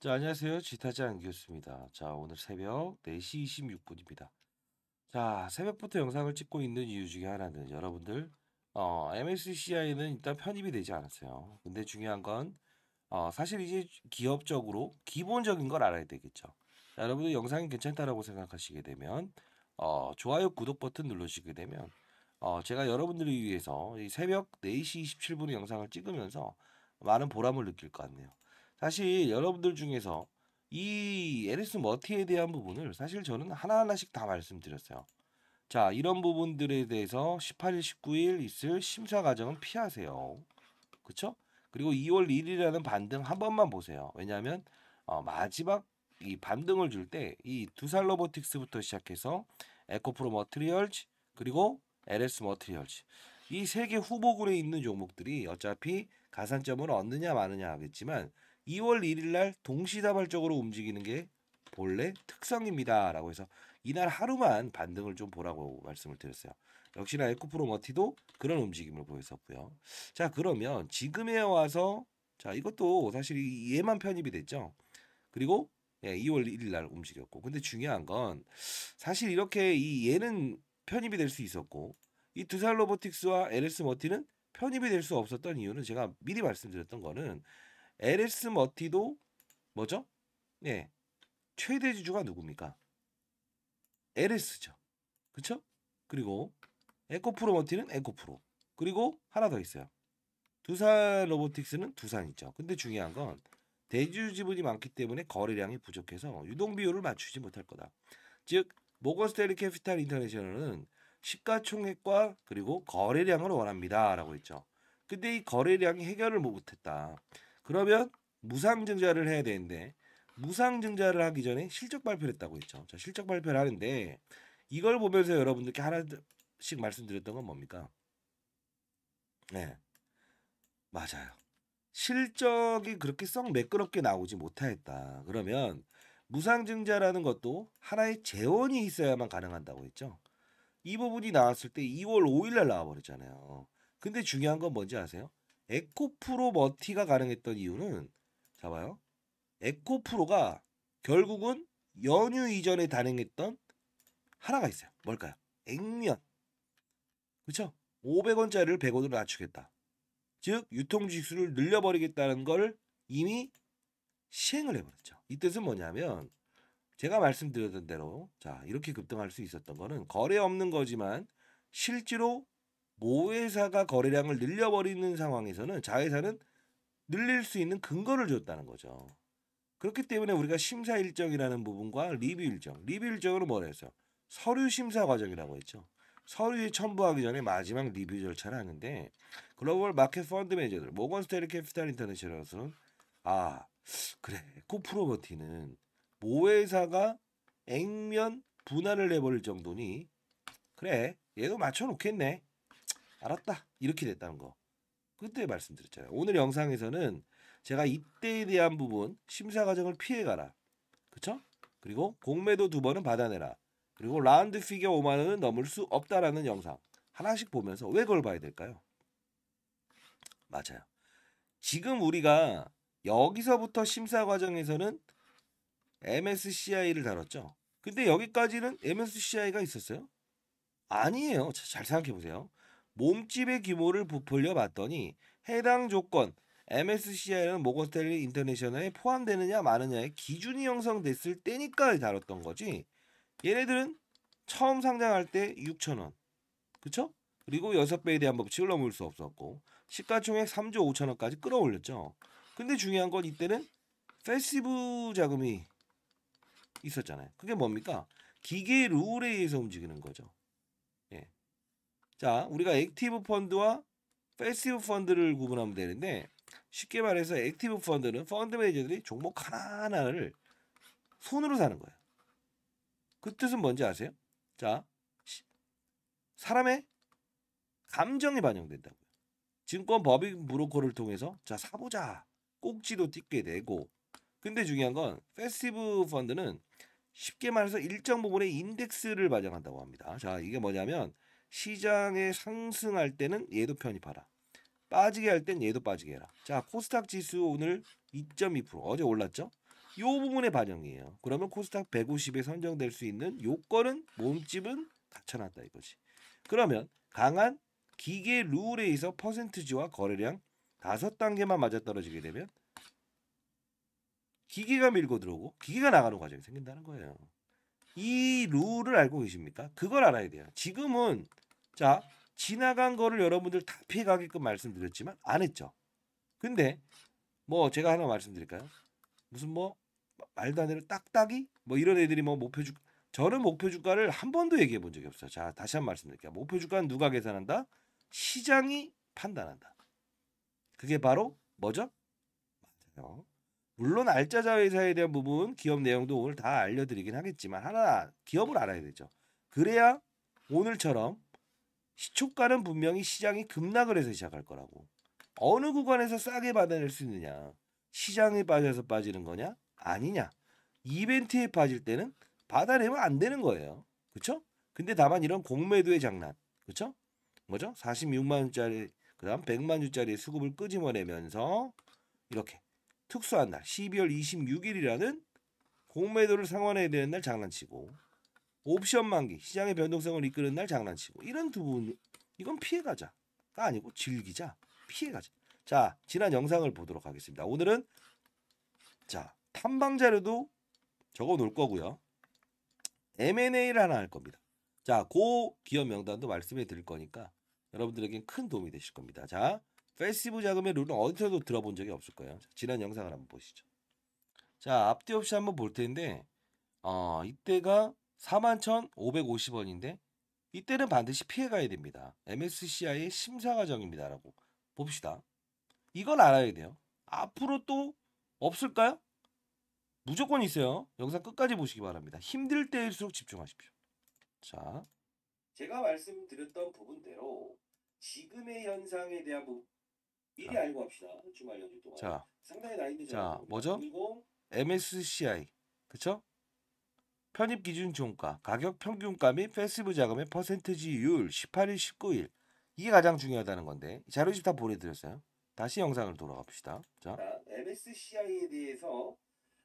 자, 안녕하세요. 지타지 안기였습니다. 자, 오늘 새벽 4시 26분입니다. 자, 새벽부터 영상을 찍고 있는 이유 중에 하나는 여러분들, 어, MSCI는 일단 편입이 되지 않았어요. 근데 중요한 건, 어, 사실 이제 기업적으로 기본적인 걸 알아야 되겠죠. 자, 여러분들 영상이 괜찮다라고 생각하시게 되면, 어, 좋아요, 구독 버튼 눌러주시게 되면, 어, 제가 여러분들을 위해서 새벽 4시 27분 영상을 찍으면서 많은 보람을 느낄 것 같네요. 사실 여러분들 중에서 이 LS 머티에 대한 부분을 사실 저는 하나하나씩 다 말씀드렸어요. 자, 이런 부분들에 대해서 18일, 19일 있을 심사 과정은 피하세요. 그쵸 그리고 2월 1일이라는 반등 한 번만 보세요. 왜냐하면 어, 마지막 이 반등을 줄 때 이 두살 로보틱스부터 시작해서 에코프로 머트리얼즈 그리고 LS 머트리얼즈 이 세 개 후보군에 있는 종목들이 어차피 가산점을 얻느냐 마느냐 하겠지만 2월 1일 날 동시다발적으로 움직이는 게 본래 특성입니다라고 해서 이날 하루만 반등을 좀 보라고 말씀을 드렸어요. 역시나 에코프로 머티도 그런 움직임을 보였었고요. 자 그러면 지금에 와서 자 이것도 사실 얘만 편입이 됐죠. 그리고 예, 2월 1일 날 움직였고 근데 중요한 건 사실 이렇게 이 얘는 편입이 될 수 있었고 이 두살 로보틱스와 LS 머티는 편입이 될 수 없었던 이유는 제가 미리 말씀드렸던 거는 LS 머티도 뭐죠? 예. 최대 주주가 누굽니까? LS죠. 그쵸? 그리고 에코프로 머티는 에코프로. 그리고 하나 더 있어요. 두산 로보틱스는 두산이죠. 근데 중요한 건 대주 지분이 많기 때문에 거래량이 부족해서 유동 비율을 맞추지 못할 거다. 즉 모건스탠리 캐피탈 인터내셔널은 시가총액과 그리고 거래량을 원합니다라고 했죠. 근데 이 거래량이 해결을 못했다. 그러면 무상증자를 해야 되는데 무상증자를 하기 전에 실적 발표를 했다고 했죠. 자, 실적 발표를 하는데 이걸 보면서 여러분들께 하나씩 말씀드렸던 건 뭡니까? 네. 맞아요. 실적이 그렇게 썩 매끄럽게 나오지 못하였다. 그러면 무상증자라는 것도 하나의 재원이 있어야만 가능한다고 했죠. 이 부분이 나왔을 때 2월 5일 날 나와버렸잖아요. 근데 중요한 건 뭔지 아세요? 에코프로 머티가 가능했던 이유는 잡아요 에코프로가 결국은 연휴 이전에 단행했던 하나가 있어요. 뭘까요? 액면. 그렇죠? 500원짜리를 100원으로 낮추겠다. 즉 유통 지수를 늘려버리겠다는 걸 이미 시행을 해버렸죠. 이 뜻은 뭐냐면 제가 말씀드렸던 대로 자 이렇게 급등할 수 있었던 거는 거래 없는 거지만 실제로 모회사가 거래량을 늘려버리는 상황에서는 자회사는 늘릴 수 있는 근거를 줬다는 거죠. 그렇기 때문에 우리가 심사 일정이라는 부분과 리뷰 일정, 리뷰 일정으로 뭐라 했어? 서류 심사 과정이라고 했죠. 서류에 첨부하기 전에 마지막 리뷰 절차를 하는데 글로벌 마켓 펀드 매니저들 모건 스테리 캐피탈 인터내셔널에서는 아 그래 코프로버티는 모회사가 액면 분할을 내버릴 정도니 그래 얘도 맞춰놓겠네 알았다 이렇게 됐다는 거 그때 말씀드렸잖아요. 오늘 영상에서는 제가 이때에 대한 부분 심사 과정을 피해가라 그쵸? 그리고 공매도 두 번은 받아내라 그리고 라운드 피겨 5만 원은 넘을 수 없다라는 영상 하나씩 보면서 왜 그걸 봐야 될까요? 맞아요. 지금 우리가 여기서부터 심사 과정에서는 MSCI를 다뤘죠. 근데 여기까지는 MSCI가 있었어요? 아니에요. 잘 생각해 보세요. 몸집의 규모를 부풀려 봤더니 해당 조건 MSCI는 모건스탠리 인터내셔널에 포함되느냐 마느냐의 기준이 형성됐을 때니까 다뤘던 거지. 얘네들은 처음 상장할 때 6천원. 그쵸? 그리고 6배에 대한 법칙을 넘을 수 없었고 시가총액 3조 5천원까지 끌어올렸죠. 근데 중요한 건 이때는 패시브 자금이 있었잖아요. 그게 뭡니까? 기계 룰에 의해서 움직이는 거죠. 자, 우리가 액티브 펀드와 패시브 펀드를 구분하면 되는데 쉽게 말해서 액티브 펀드는 펀드 매니저들이 종목 하나하나를 손으로 사는 거예요. 그 뜻은 뭔지 아세요? 자, 사람의 감정이 반영된다고요. 증권 법인 브로커를 통해서 자 사보자 꼭지도 띠게 되고 근데 중요한 건 패시브 펀드는 쉽게 말해서 일정 부분의 인덱스를 반영한다고 합니다. 자 이게 뭐냐면 시장에 상승할 때는 얘도 편입하라. 빠지게 할 땐 얘도 빠지게 해라. 자, 코스닥 지수 오늘 2.2% 어제 올랐죠? 요 부분의 반영이에요. 그러면 코스닥 150에 선정될 수 있는 요건은 몸집은 갖춰놨다 이거지. 그러면 강한 기계 룰에 의해서 퍼센트지와 거래량 다섯 단계만 맞아떨어지게 되면 기계가 밀고 들어오고 기계가 나가는 과정이 생긴다는 거예요. 이 룰을 알고 계십니까? 그걸 알아야 돼요. 지금은 자 지나간 거를 여러분들 다 피해가게끔 말씀드렸지만 안 했죠. 근데 뭐 제가 하나 말씀드릴까요? 무슨 뭐 말도 안 되는 딱딱이 뭐 이런 애들이 뭐 목표 주 저는 목표 주가를 한 번도 얘기해 본 적이 없어요. 자 다시 한 번 말씀드릴게요. 목표 주가는 누가 계산한다? 시장이 판단한다. 그게 바로 뭐죠? 맞아요. 물론 알짜자회사에 대한 부분 기업 내용도 오늘 다 알려드리긴 하겠지만 하나 기업을 알아야 되죠. 그래야 오늘처럼 시초가는 분명히 시장이 급락을 해서 시작할 거라고. 어느 구간에서 싸게 받아낼 수 있느냐. 시장에 빠져서 빠지는 거냐? 아니냐. 이벤트에 빠질 때는 받아내면 안 되는 거예요. 그렇죠? 근데 다만 이런 공매도의 장난. 그렇죠? 뭐죠? 46만 원짜리 그다음 100만 원짜리 수급을 끄집어내면서 이렇게 특수한 날 12월 26일이라는 공매도를 상환해야 되는 날 장난치고 옵션 만기 시장의 변동성을 이끄는 날 장난치고 이런 두 분 이건 피해가자가 아니고 즐기자 피해가자 자 지난 영상을 보도록 하겠습니다 오늘은 자 탐방 자료도 적어 놓을 거고요 M&A를 하나 할 겁니다 자고 기업 명단도 말씀해 드릴 거니까 여러분들에겐 큰 도움이 되실 겁니다 자 패시브 자금의 룰은 어디서도 들어본 적이 없을 거예요. 지난 영상을 한번 보시죠. 자, 앞뒤 없이 한번 볼 텐데 어, 이때가 41,550원인데 이때는 반드시 피해 가야 됩니다. MSCI의 심사 과정입니다라고 봅시다. 이건 알아야 돼요. 앞으로 또 없을까요? 무조건 있어요. 영상 끝까지 보시기 바랍니다. 힘들 때일수록 집중하십시오. 자, 제가 말씀드렸던 부분대로 지금의 현상에 대한 부분 미리 알고 합시다. 주말 연휴 동안. 자, 상당히 나이는 자, 그러니까 뭐죠? 그리 MSCI. 그쵸? 편입 기준 종가, 가격 평균가 및 패시브 자금의 퍼센트지율 18일, 19일. 이게 가장 중요하다는 건데 자료집 다 보내드렸어요. 다시 영상을 돌아갑시다. 자, 자 MSCI에 대해서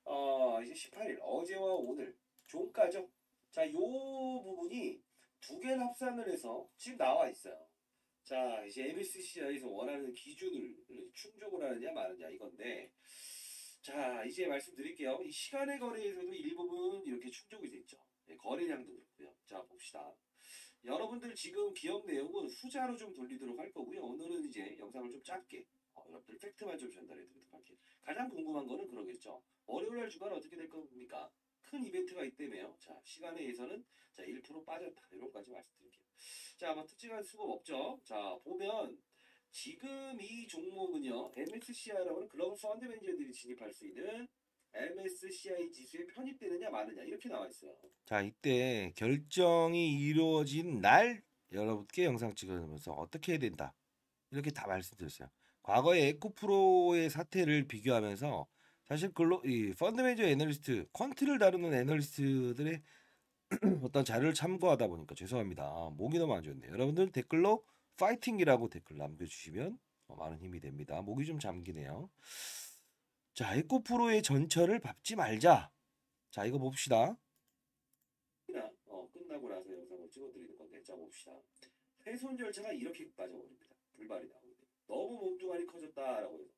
어, 이제 18일 어제와 오늘 종가죠. 자, 요 부분이 두 개를 합산을 해서 지금 나와 있어요. 자, 이제 MSCI에서 원하는 기준을 충족을 하느냐 마느냐 이건데 자, 이제 말씀드릴게요. 이 시간의 거래에서도 일부분 이렇게 충족이 됐죠. 네, 거래량도 그렇고요. 자, 봅시다. 여러분들 지금 기업 내용은 후자로 좀 돌리도록 할 거고요. 오늘은 이제 영상을 좀 짧게 어, 여러분들 팩트만 좀 전달해 드리도록 할게요. 가장 궁금한 거는 그러겠죠. 월요일 날 주간 어떻게 될 겁니까? 큰 이벤트가 있다며요. 자, 시간에 의해서는 자, 1% 빠졌다. 이런까지 말씀드릴게요. 자, 아마 특징한 수급 없죠. 자, 보면 지금 이 종목은요. MSCI라고 하는 글로벌 펀드 매니저들이 진입할 수 있는 MSCI 지수에 편입되느냐 마느냐 이렇게 나와 있어요. 자, 이때 결정이 이루어진 날 여러분께 영상 찍으면서 어떻게 해야 된다. 이렇게 다 말씀드렸어요. 과거의 에코프로의 사태를 비교하면서 사실 글로 이 펀드매니저 애널리스트 퀀트를 다루는 애널리스트들의 어떤 자료를 참고하다 보니까 죄송합니다. 목이 너무 안 좋네요. 여러분들 댓글로 파이팅이라고 댓글 남겨주시면 어, 많은 힘이 됩니다. 목이 좀 잠기네요. 자 에코프로의 전철을 밟지 말자. 자 이거 봅시다. 어, 끝나고 나서 영상을 찍어드리는 건데 자 봅시다. 훼손 절차가 이렇게 빠져버립니다. 불발이 나오는데 너무 몸뚱아리 커졌다라고 해서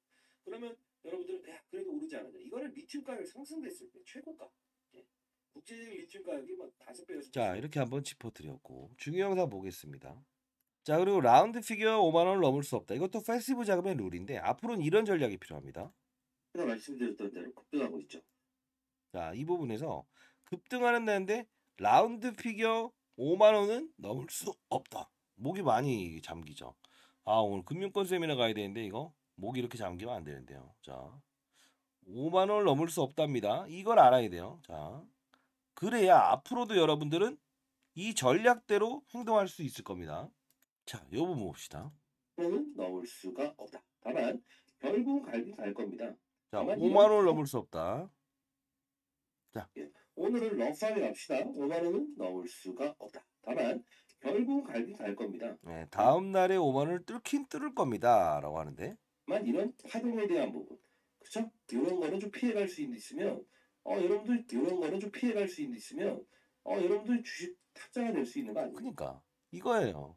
그러면 여러분들은 그래도 오르지 않았냐. 이거는 리튬 가격 상승됐을 때 최고가. 예. 국제적인 리튬 가격이 막 뭐 다섯 배 여섯. 자 이렇게 한번 짚어드렸고 중요 영상 보겠습니다. 자 그리고 라운드 피규어 5만 원을 넘을 수 없다. 이것도 패시브 자금의 룰인데 앞으로는 이런 전략이 필요합니다. 제가 말씀드렸던 대로 급등하고 있죠. 자 이 부분에서 급등하는 데인데 라운드 피규어 5만 원은 넘을 수 없다. 목이 많이 잠기죠. 아 오늘 금융권 세미나 가야 되는데 이거 목이 이렇게 잠기면 안 되는데요. 자, 5만 원을 넘을 수 없답니다. 이걸 알아야 돼요. 자, 그래야 앞으로도 여러분들은 이 전략대로 행동할 수 있을 겁니다. 자, 요 부분 봅시다. 는 넣을 수가 없다. 다만 결국 갈비갈 겁니다. 자, 5만 원을 넘을 수 없다. 자, 예, 오늘은 럭사에합시다 5만 원은 넣을 수가 없다. 다만 결국 갈비갈 겁니다. 네, 다음 날에 5만 원을 뚫긴 뚫을 겁니다라고 하는데 만 이런 활용에 대한 부분 그쵸? 그렇죠? 이런 거는 좀 피해갈 수 있으면 어 여러분들 이런 거는 좀 피해갈 수 있으면 어 여러분들 주식 탁자가 될수 있는 거 아니에요? 그러니까 이거예요.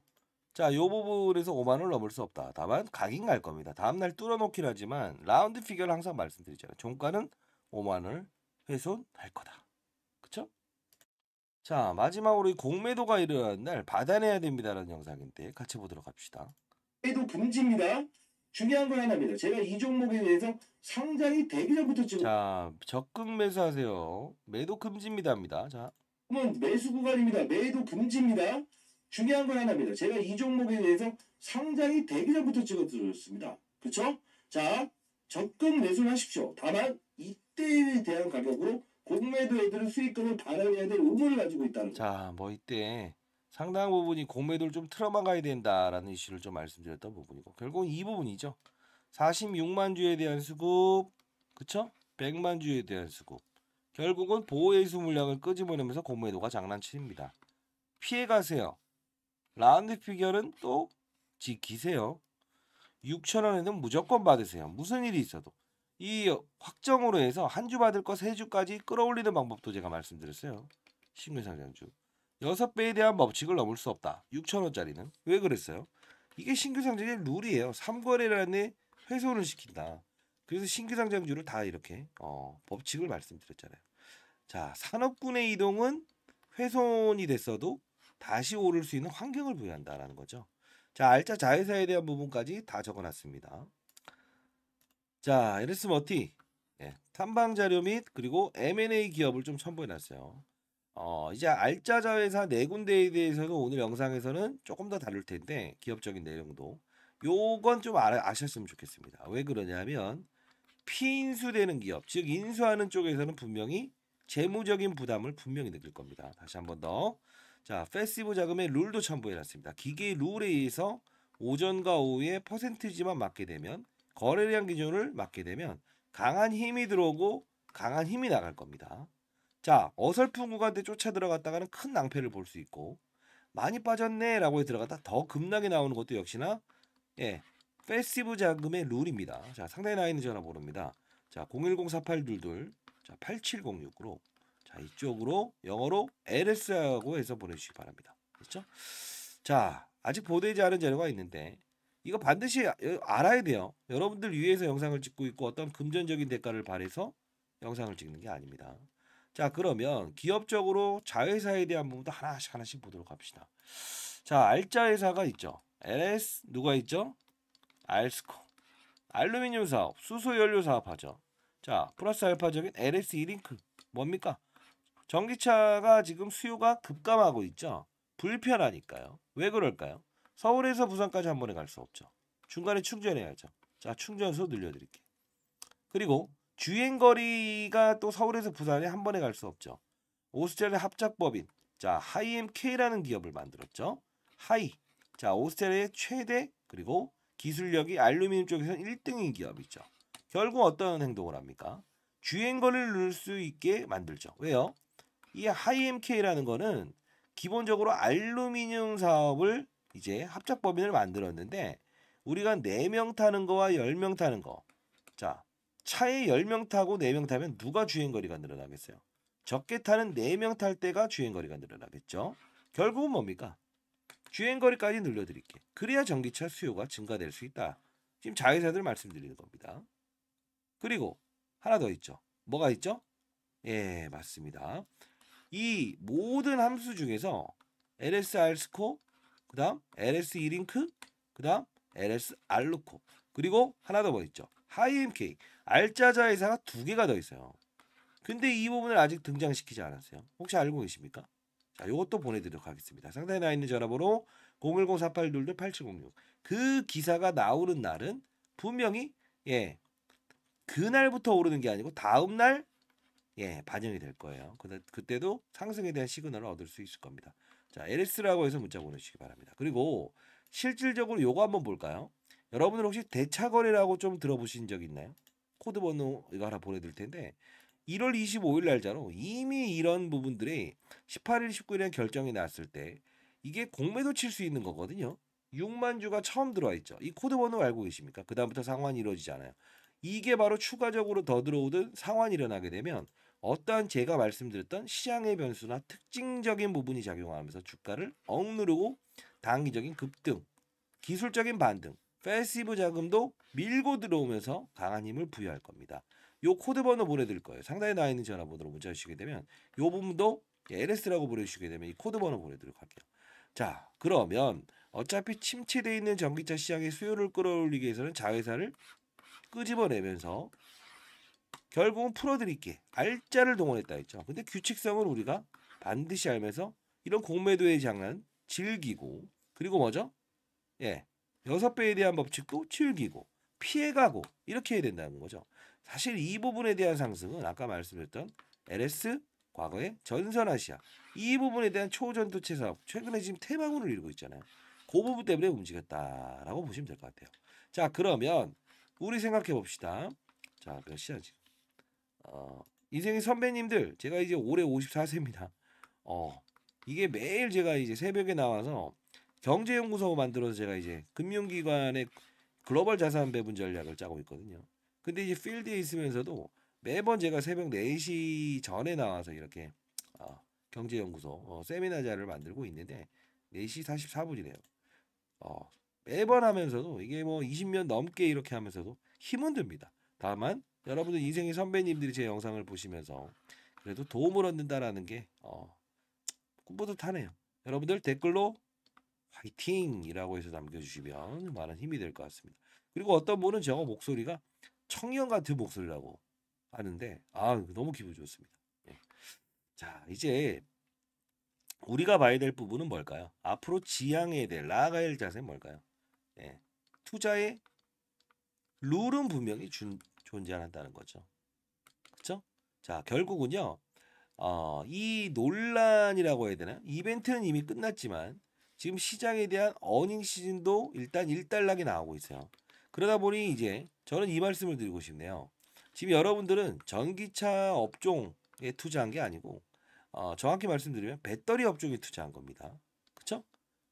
자, 요 부분에서 5만 을 넘을 수 없다. 다만 각인 갈 겁니다. 다음 날 뚫어놓긴 하지만 라운드 피겨를 항상 말씀드리잖아요. 종가는 5만 을 훼손할 거다. 그쵸? 자, 마지막으로 이 공매도가 일어난 날 받아내야 됩니다라는 영상인데 같이 보도록 합시다. 매도 금지입니다. 중요한 거 하나입니다. 제가 이 종목에 대해서 상당히 대기 전부터 지금 자 적극 매수하세요. 매도 금지입니다입니다. 자 그러면 매수 구간입니다. 매도 금지입니다. 중요한 건 하나입니다. 제가 이 종목에 대해서 상당히 대기 전부터 찍어드렸습니다. 그렇죠? 자 적극 매수를 하십시오. 다만 이때에 대한 가격으로 공매도 애들은 수익금을 반환야될 의무를 가지고 있다는 거 자뭐 이때 상당 부분이 공매도를 좀 틀어막아야 된다라는 이슈를 좀 말씀드렸던 부분이고 결국은 이 부분이죠. 46만 주에 대한 수급 그쵸? 100만 주에 대한 수급 결국은 보호예수 물량을 끄집어내면서 공매도가 장난치입니다 피해 가세요. 라운드 피겨는 또 지키세요. 6천원에는 무조건 받으세요. 무슨 일이 있어도. 이 확정으로 해서 한 주 받을 거세 주까지 끌어올리는 방법도 제가 말씀드렸어요. 신근상장주. 여섯 배에 대한 법칙을 넘을 수 없다. 6천 원짜리는 왜 그랬어요? 이게 신규 상장의 룰이에요. 3거래라는 훼손을 시킨다. 그래서 신규 상장주를 다 이렇게 어, 법칙을 말씀드렸잖아요. 자, 산업군의 이동은 훼손이 됐어도 다시 오를 수 있는 환경을 부여한다라는 거죠. 자, 알짜 자회사에 대한 부분까지 다 적어놨습니다. 자, 이랬 에르스머티 예, 탐방 자료 및 그리고 M&A 기업을 좀 첨부해놨어요. 어, 이제 알짜 자회사 네 군데에 대해서는 오늘 영상에서는 조금 더 다룰 텐데 기업적인 내용도 요건 좀 알아, 아셨으면 좋겠습니다. 왜 그러냐면 피인수되는 기업, 즉 인수하는 쪽에서는 분명히 재무적인 부담을 분명히 느낄 겁니다. 다시 한번 더. 자, 패시브 자금의 룰도 첨부해놨습니다. 기계의 룰에 의해서 오전과 오후에 퍼센트지만 맞게 되면 거래량 기준을 맞게 되면 강한 힘이 들어오고 강한 힘이 나갈 겁니다. 자 어설픈 구간대 쫓아 들어갔다가는 큰 낭패를 볼 수 있고 많이 빠졌네라고 들어갔다 더 급락이 나오는 것도 역시나 예 패시브 자금의 룰입니다. 자 상단에 나 있는 전화번릅니다자 0104822, 자 8706으로 자 이쪽으로 영어로 LS라고 해서 보내주시기 바랍니다. 그렇죠? 자 아직 보도되지 않은 자료가 있는데 이거 반드시 아, 알아야 돼요. 여러분들 위해서 영상을 찍고 있고 어떤 금전적인 대가를 바래서 영상을 찍는 게 아닙니다. 자 그러면 기업적으로 자회사에 대한 부분도 하나씩 하나씩 보도록 합시다. 자알짜회사가 있죠. LS 누가 있죠? 알스코 알루미늄 사업, 수소 연료 사업 하죠. 자 플러스 알파적인 LS 이링크 뭡니까? 전기차가 지금 수요가 급감하고 있죠. 불편하니까요. 왜 그럴까요? 서울에서 부산까지 한 번에 갈 수 없죠. 중간에 충전해야죠. 자, 충전소 늘려드릴게요. 그리고 주행 거리가 또 서울에서 부산에 한 번에 갈 수 없죠. 오스트레리아 합작법인 자 하이엠케이라는 기업을 만들었죠. 하이 자오스트리아의 최대 그리고 기술력이 알루미늄 쪽에서 1등인 기업이죠. 결국 어떤 행동을 합니까? 주행 거리를 누를 수 있게 만들죠. 왜요? 이 하이엠케이라는 거는 기본적으로 알루미늄 사업을 이제 합작법인을 만들었는데 우리가 4명 타는 거와 10명 타는 거 차에 10명 타고 4명 타면 누가 주행거리가 늘어나겠어요? 적게 타는 4명 탈 때가 주행거리가 늘어나겠죠. 결국은 뭡니까? 주행거리까지 늘려드릴게. 그래야 전기차 수요가 증가될 수 있다. 지금 자회사들 말씀드리는 겁니다. 그리고 하나 더 있죠. 뭐가 있죠? 예, 맞습니다. 이 모든 함수 중에서 LSR 스코, 그 다음 LS 1링크, 그 다음 LS 알루코, 그리고 하나 더 뭐 있죠? 하이엠케이 알짜자 회사가 두 개가 더 있어요. 근데 이 부분을 아직 등장시키지 않았어요. 혹시 알고 계십니까? 자, 이것도 보내드리도록 하겠습니다. 상단에 나 있는 전화번호 010-4822-8706. 그 기사가 나오는 날은 분명히 예 그날부터 오르는 게 아니고 다음 날 예, 반영이 될 거예요. 그때, 그때도 상승에 대한 시그널을 얻을 수 있을 겁니다. 자, LS라고 해서 문자 보내주시기 바랍니다. 그리고 실질적으로 요거 한번 볼까요? 여러분들 혹시 대차거래라고 좀 들어보신 적 있나요? 코드 번호 이거 하나 보내드릴 텐데 1월 25일 날짜로 이미 이런 부분들이 18일, 19일에 결정이 났을 때 이게 공매도 칠 수 있는 거거든요. 6만 주가 처음 들어와 있죠. 이 코드 번호 알고 계십니까? 그 다음부터 상환이 이루어지잖아요. 이게 바로 추가적으로 더 들어오든 상환이 일어나게 되면 어떠한 제가 말씀드렸던 시장의 변수나 특징적인 부분이 작용하면서 주가를 억누르고 단기적인 급등, 기술적인 반등 패시브 자금도 밀고 들어오면서 강한 힘을 부여할 겁니다. 요 코드 번호 보내드릴 거예요. 상단에 나와 있는 전화번호로 문자 주시게 되면 요 부분도 예, LS라고 보내주시게 되면 이 코드 번호 보내드리도록 할게요. 자 그러면 어차피 침체되어 있는 전기차 시장의 수요를 끌어올리기 위해서는 자회사를 끄집어내면서 결국은 풀어드릴게 알짜를 동원했다 했죠. 근데 규칙성은 우리가 반드시 알면서 이런 공매도의 장난 즐기고 그리고 뭐죠? 예 여섯 배에 대한 법칙도 즐기고 피해가고 이렇게 해야 된다는 거죠. 사실 이 부분에 대한 상승은 아까 말씀드렸던 LS 과거의 전선아시아 이 부분에 대한 초전도체 사업 최근에 지금 태방운을 이루고 있잖아요. 그 부분 때문에 움직였다라고 보시면 될 것 같아요. 자 그러면 우리 생각해 봅시다. 자 몇 시야 지금? 어, 인생의 선배님들 제가 이제 올해 54세입니다. 어 이게 매일 제가 이제 새벽에 나와서 경제연구소 가 만들어서 제가 이제 금융기관의 글로벌 자산 배분 전략을 짜고 있거든요. 근데 이제 필드에 있으면서도 매번 제가 새벽 4시 전에 나와서 이렇게 어, 경제연구소 어, 세미나 자를 만들고 있는데 4시 44분이네요. 어, 매번 하면서도 이게 뭐 20년 넘게 이렇게 하면서도 힘은 듭니다. 다만 여러분들 인생의 선배님들이 제 영상을 보시면서 그래도 도움을 얻는다라는 게 어, 꿈보다 타네요. 여러분들 댓글로 화이팅이라고 해서 남겨주시면 많은 힘이 될 것 같습니다. 그리고 어떤 분은 저 목소리가 청년 같은 목소리라고 하는데 아 너무 기분 좋습니다. 예. 자 이제 우리가 봐야 될 부분은 뭘까요? 앞으로 지향해야 될 나아가야 할 자세는 뭘까요? 예. 투자의 룰은 분명히 준, 존재한다는 거죠. 죠자 결국은요. 어, 이 논란이라고 해야 되나? 이벤트는 이미 끝났지만 지금 시장에 대한 어닝 시즌도 일단 일단락이 나오고 있어요. 그러다 보니 이제 저는 이 말씀을 드리고 싶네요. 지금 여러분들은 전기차 업종에 투자한 게 아니고 어, 정확히 말씀드리면 배터리 업종에 투자한 겁니다. 그쵸?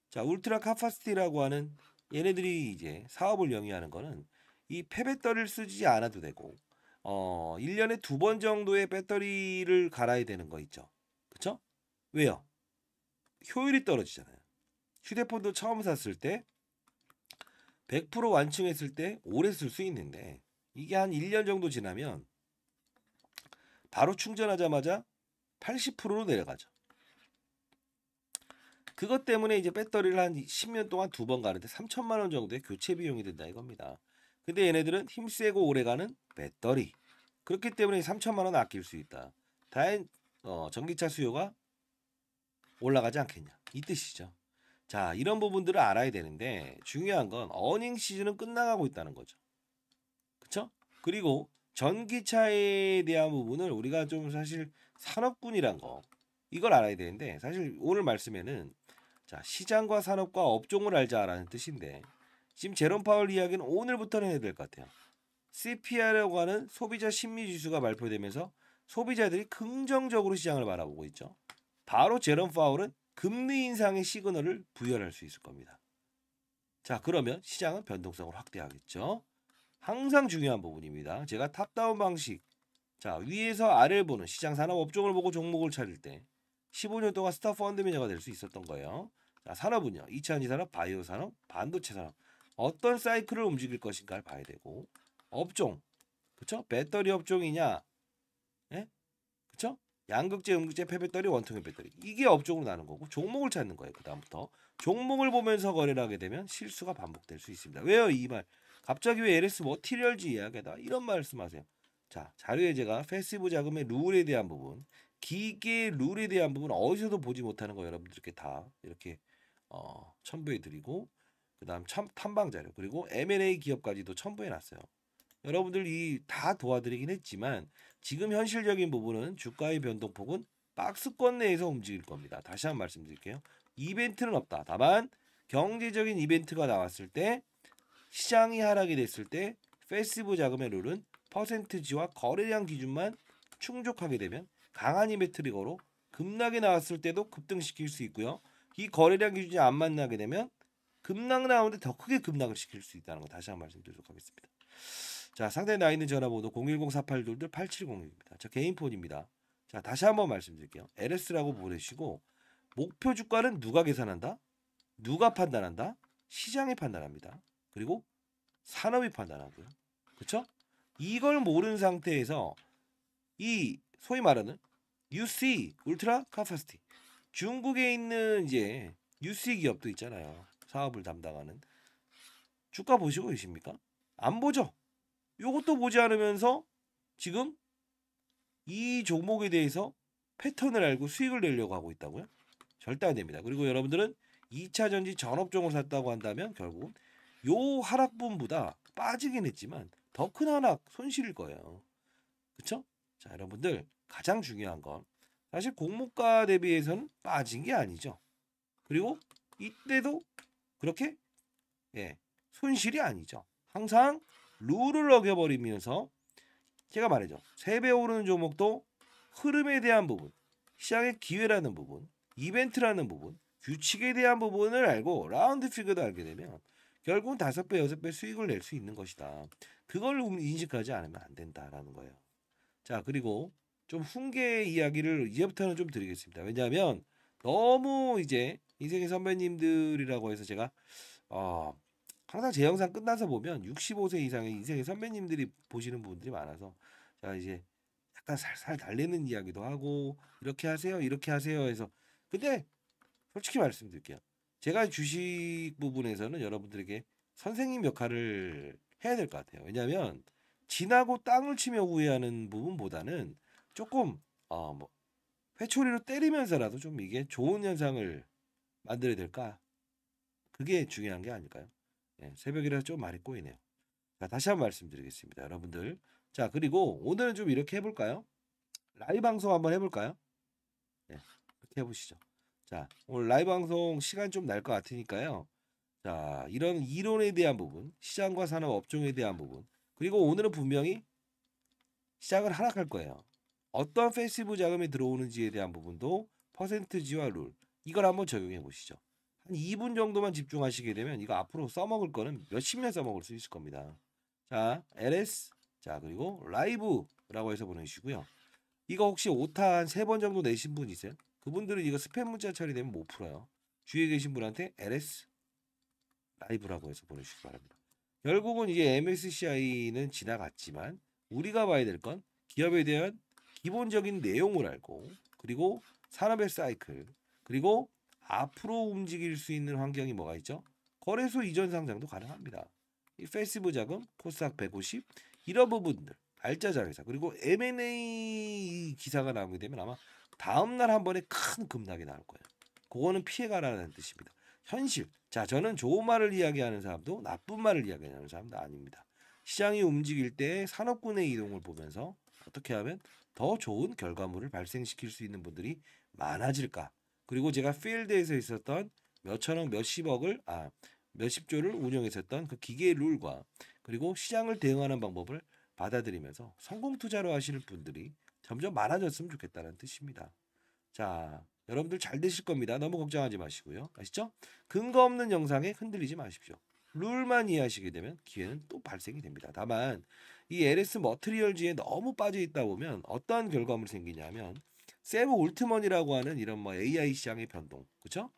자, 울트라 카파스티라고 하는 얘네들이 이제 사업을 영위하는 거는 이 폐배터리를 쓰지 않아도 되고 어, 1년에 두 번 정도의 배터리를 갈아야 되는 거 있죠. 그쵸? 왜요? 효율이 떨어지잖아요. 휴대폰도 처음 샀을 때 100% 완충했을 때 오래 쓸 수 있는데 이게 한 1년 정도 지나면 바로 충전하자마자 80%로 내려가죠. 그것 때문에 이제 배터리를 한 10년 동안 두 번 가는데 3천만 원 정도의 교체 비용이 된다 이겁니다. 근데 얘네들은 힘세고 오래가는 배터리. 그렇기 때문에 3천만 원 아낄 수 있다. 다행 어, 전기차 수요가 올라가지 않겠냐 이 뜻이죠. 자, 이런 부분들을 알아야 되는데 중요한 건 어닝 시즌은 끝나가고 있다는 거죠. 그렇죠? 그리고 전기차에 대한 부분을 우리가 좀 사실 산업군이란 거 이걸 알아야 되는데 사실 오늘 말씀에는 자, 시장과 산업과 업종을 알자라는 뜻인데 지금 제롬 파월 이야기는 오늘부터는 해야 될 것 같아요. c p r 이라고 하는 소비자 심리 지수가 발표되면서 소비자들이 긍정적으로 시장을 바라보고 있죠. 바로 제롬 파월은 금리 인상의 시그널을 부여할 수 있을 겁니다. 자, 그러면 시장은 변동성을 확대하겠죠. 항상 중요한 부분입니다. 제가 탑다운 방식, 자 위에서 아래를 보는 시장 산업 업종을 보고 종목을 찾을 때 15년 동안 스타 펀드 매니저가 될 수 있었던 거예요. 자, 산업은요. 2차 전지 산업, 바이오 산업, 반도체 산업 어떤 사이클을 움직일 것인가를 봐야 되고 업종, 그렇죠? 배터리 업종이냐, 양극재, 음극재, 폐배터리, 원통형 배터리 이게 업종으로 나는 거고 종목을 찾는 거예요. 그 다음부터 종목을 보면서 거래를 하게 되면 실수가 반복될 수 있습니다. 왜요 이 말? 갑자기 왜 LS 머티리얼즈 이야기하다 이런 말씀하세요. 자 자료에 제가 패시브 자금의 룰에 대한 부분, 기계 룰에 대한 부분 어디서도 보지 못하는 거 여러분들께 다 이렇게 어, 첨부해 드리고 그다음 탐방 자료 그리고 M&A 기업까지도 첨부해 놨어요. 여러분들 이 다 도와드리긴 했지만 지금 현실적인 부분은 주가의 변동폭은 박스권 내에서 움직일 겁니다. 다시 한번 말씀드릴게요. 이벤트는 없다. 다만 경제적인 이벤트가 나왔을 때 시장이 하락이 됐을 때 패시브 자금의 룰은 퍼센트지와 거래량 기준만 충족하게 되면 강한 이메트리거로 급락이 나왔을 때도 급등시킬 수 있고요. 이 거래량 기준이 안 만나게 되면 급락 나오는데 더 크게 급락을 시킬 수 있다는 거 다시 한번 말씀드리도록 하겠습니다. 자, 상단에 나 있는 전화번호 010-4822-8706입니다. 저 개인폰입니다. 자, 다시 한번 말씀드릴게요. LS라고 보내시고 목표 주가는 누가 계산한다? 누가 판단한다? 시장이 판단합니다. 그리고 산업이 판단하고요. 그렇죠? 이걸 모르는 상태에서 이 소위 말하는 UC 울트라 카파스티 중국에 있는 이제 UC 기업도 있잖아요. 사업을 담당하는 주가 보시고 계십니까? 안 보죠. 요것도 보지 않으면서 지금 이 종목에 대해서 패턴을 알고 수익을 내려고 하고 있다고요? 절대 안 됩니다. 그리고 여러분들은 2차 전지 전업종을 샀다고 한다면 결국 은요 하락분보다 빠지긴 했지만 더 큰 하락 손실일 거예요. 그쵸? 자, 여러분들 가장 중요한 건 사실 공모가 대비해서는 빠진 게 아니죠. 그리고 이때도 그렇게 예, 손실이 아니죠. 항상 룰을 어겨버리면서 제가 말이죠. 3배 오르는 종목도 흐름에 대한 부분, 시장의 기회라는 부분, 이벤트라는 부분, 규칙에 대한 부분을 알고 라운드 피그도 알게 되면 결국은 5 배, 6배 수익을 낼 수 있는 것이다. 그걸 음, 인식하지 않으면 안 된다라는 거예요. 자, 그리고 좀 훈계의 이야기를 이제부터는 좀 드리겠습니다. 왜냐하면 너무 이제 인생의 선배님들이라고 해서 제가 어, 항상 제 영상 끝나서 보면 65세 이상의 인생의 선배님들이 보시는 분들이 많아서 제가 이제 약간 살살 달래는 이야기도 하고 이렇게 하세요 이렇게 하세요 해서 근데 솔직히 말씀드릴게요 제가 주식 부분에서는 여러분들에게 선생님 역할을 해야 될 것 같아요 왜냐하면 지나고 땅을 치며 후회하는 부분보다는 조금 어 뭐 회초리로 때리면서라도 좀 이게 좋은 현상을 만들어야 될까 그게 중요한 게 아닐까요? 예, 새벽이라 좀많이 꼬이네요. 자, 다시 한번 말씀드리겠습니다. 여러분들. 자, 그리고 오늘은 좀 이렇게 해볼까요? 라이 방송 한번 해볼까요? 예, 그렇게 해보시죠. 자, 오늘 라이 방송 시간 좀 날 것 같으니까요. 자, 이런 이론에 대한 부분, 시장과 산업 업종에 대한 부분, 그리고 오늘은 분명히 시장을 하락할 거예요. 어떤 패시브 자금이 들어오는지에 대한 부분도 퍼센트지와 룰, 이걸 한번 적용해 보시죠. 한 2분 정도만 집중하시게 되면 이거 앞으로 써먹을 거는 몇십 년 써먹을 수 있을 겁니다. 자, ls 자 그리고 라이브라고 해서 보내주시고요. 이거 혹시 오타 한세 번 정도 내신 분 있어요? 그분들은 이거 스팸 문자 처리되면 못 풀어요. 주위에 계신 분한테 ls 라이브라고 해서 보내주시기 바랍니다. 결국은 이제 MSCI는 지나갔지만 우리가 봐야 될 건 기업에 대한 기본적인 내용을 알고 그리고 산업의 사이클 그리고 앞으로 움직일 수 있는 환경이 뭐가 있죠? 거래소 이전 상장도 가능합니다. 이 패시브 자금, 코스닥 150 이런 부분들 알짜 자회사 그리고 M&A 기사가 나오게 되면 아마 다음 날한 번에 큰 급락이 나올 거예요. 그거는 피해가라는 뜻입니다. 현실. 자, 저는 좋은 말을 이야기하는 사람도 나쁜 말을 이야기하는 사람도 아닙니다. 시장이 움직일 때 산업군의 이동을 보면서 어떻게 하면 더 좋은 결과물을 발생시킬 수 있는 분들이 많아질까 그리고 제가 필드에서 있었던 몇천억 몇십억을 아 몇십조를 운영했었던 그기계 룰과 그리고 시장을 대응하는 방법을 받아들이면서 성공 투자로 하시는 분들이 점점 많아졌으면 좋겠다는 뜻입니다. 자, 여러분들 잘 되실 겁니다. 너무 걱정하지 마시고요. 아시죠? 근거 없는 영상에 흔들리지 마십시오. 룰만 이해하시게 되면 기회는 또 발생이 됩니다. 다만 이 LS 머트리얼지에 너무 빠져 있다 보면 어떠한 결과물이 생기냐면 세브 올트먼이라고 하는 이런 뭐 AI 시장의 변동, 그렇죠?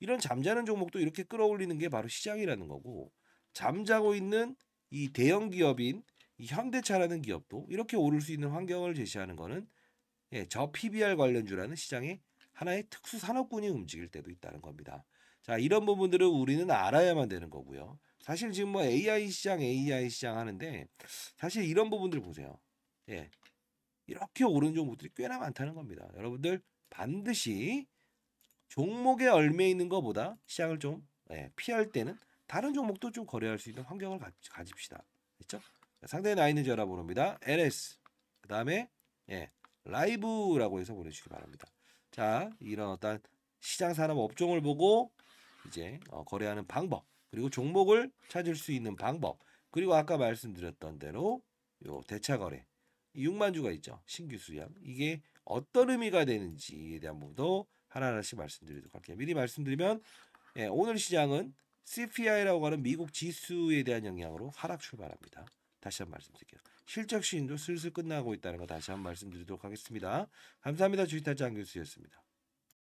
이런 잠자는 종목도 이렇게 끌어올리는 게 바로 시장이라는 거고 잠자고 있는 이 대형 기업인 이 현대차라는 기업도 이렇게 오를 수 있는 환경을 제시하는 거는 예, 저 PBR 관련주라는 시장의 하나의 특수 산업군이 움직일 때도 있다는 겁니다. 자, 이런 부분들을 우리는 알아야만 되는 거고요. 사실 지금 뭐 AI 시장, AI 시장 하는데 사실 이런 부분들 보세요. 예. 이렇게 오른 종목들이 꽤나 많다는 겁니다. 여러분들 반드시 종목에 얽매 있는 것보다 시장을 좀 예, 피할 때는 다른 종목도 좀 거래할 수 있는 환경을 가, 집시다 그렇죠? 상대에 나 있는 전화 보호입니다 LS 그 다음에 예, 라이브라고 해서 보내주시기 바랍니다. 자 이런 어떤 시장 산업 업종을 보고 이제 어, 거래하는 방법 그리고 종목을 찾을 수 있는 방법 그리고 아까 말씀드렸던 대로 요 대차 거래 6만주가 있죠. 신규 수량 이게 어떤 의미가 되는지에 대한 부분도 하나하나씩 말씀드리도록 할게요. 미리 말씀드리면 예, 오늘 시장은 CPI라고 하는 미국 지수에 대한 영향으로 하락 출발합니다. 다시 한번 말씀드릴게요. 실적 시인도 슬슬 끝나고 있다는 거 다시 한번 말씀드리도록 하겠습니다. 감사합니다. 주식탈장 교수였습니다.